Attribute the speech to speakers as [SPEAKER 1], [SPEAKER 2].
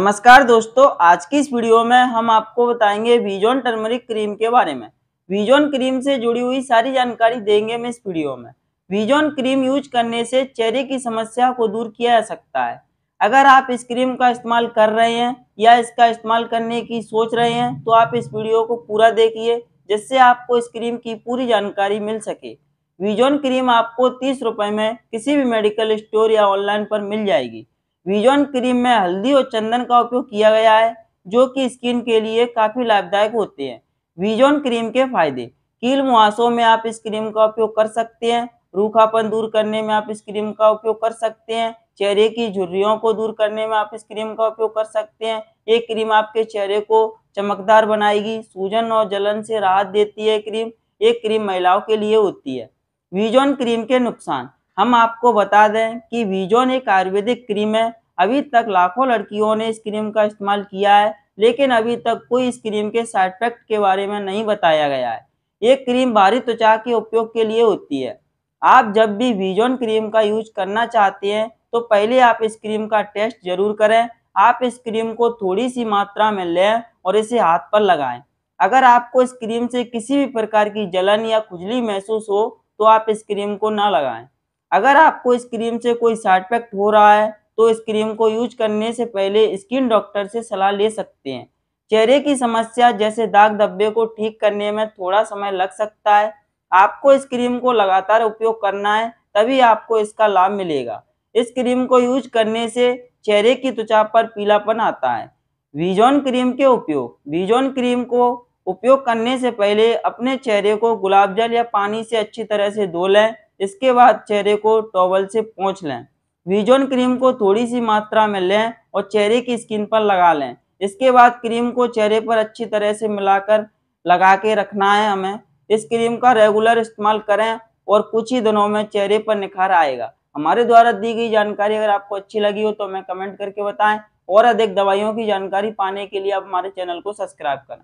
[SPEAKER 1] नमस्कार दोस्तों आज की इस वीडियो में हम आपको बताएंगे वीजोन टर्मरिक क्रीम के बारे में वीजोन क्रीम से जुड़ी हुई सारी जानकारी देंगे मैं इस वीडियो में वीजोन क्रीम यूज करने से चेहरे की समस्या को दूर किया जा सकता है अगर आप इस क्रीम का इस्तेमाल कर रहे हैं या इसका इस्तेमाल करने की सोच रहे हैं तो आप इस वीडियो को पूरा देखिए जिससे आपको इस क्रीम की पूरी जानकारी मिल सके वीजोन क्रीम आपको तीस रुपये में किसी भी मेडिकल स्टोर या ऑनलाइन पर मिल जाएगी विजन क्रीम में हल्दी और चंदन का उपयोग किया गया है जो कि स्किन के लिए काफ़ी लाभदायक होते हैं विजन क्रीम के फायदे कील मुहासों में आप इस क्रीम का उपयोग कर सकते हैं रूखापन दूर करने में आप इस क्रीम का उपयोग कर सकते हैं चेहरे की झुर्रियों को दूर करने में आप इस क्रीम का उपयोग कर सकते हैं ये क्रीम आपके चेहरे को चमकदार बनाएगी सूजन और जलन से राहत देती है क्रीम ये क्रीम महिलाओं के लिए होती है वीजॉन क्रीम के नुकसान हम आपको बता दें कि वीजोन एक आयुर्वेदिक क्रीम है अभी तक लाखों लड़कियों ने इस क्रीम का इस्तेमाल किया है लेकिन अभी तक कोई इस क्रीम के साइड इफेक्ट के बारे में नहीं बताया गया है ये क्रीम भारी त्वचा के उपयोग के लिए होती है आप जब भी वीजोन क्रीम का यूज करना चाहते हैं तो पहले आप इस क्रीम का टेस्ट जरूर करें आप इस क्रीम को थोड़ी सी मात्रा में लें और इसे हाथ पर लगाएं अगर आपको इस क्रीम से किसी भी प्रकार की जलन या खुजली महसूस हो तो आप इस क्रीम को ना लगाएं अगर आपको इस क्रीम से कोई साइड इफेक्ट हो रहा है तो इस क्रीम को यूज करने से पहले स्किन डॉक्टर से सलाह ले सकते हैं चेहरे की समस्या जैसे दाग धब्बे को ठीक करने में थोड़ा समय लग सकता है आपको इस क्रीम को लगातार उपयोग करना है तभी आपको इसका लाभ मिलेगा इस क्रीम को यूज करने से चेहरे की त्वचा पर पीलापन आता है वीजोन क्रीम के उपयोग वीजोन क्रीम को उपयोग करने से पहले अपने चेहरे को गुलाब जल या पानी से अच्छी तरह से धो लें इसके बाद चेहरे को टॉवल से पोंछ लें वीजोन क्रीम को थोड़ी सी मात्रा में लें और चेहरे की स्किन पर लगा लें इसके बाद क्रीम को चेहरे पर अच्छी तरह से मिलाकर लगा के रखना है हमें इस क्रीम का रेगुलर इस्तेमाल करें और कुछ ही दिनों में चेहरे पर निखार आएगा हमारे द्वारा दी गई जानकारी अगर आपको अच्छी लगी हो तो हमें कमेंट करके बताएं और अधिक दवाइयों की जानकारी पाने के लिए आप हमारे चैनल को सब्सक्राइब करें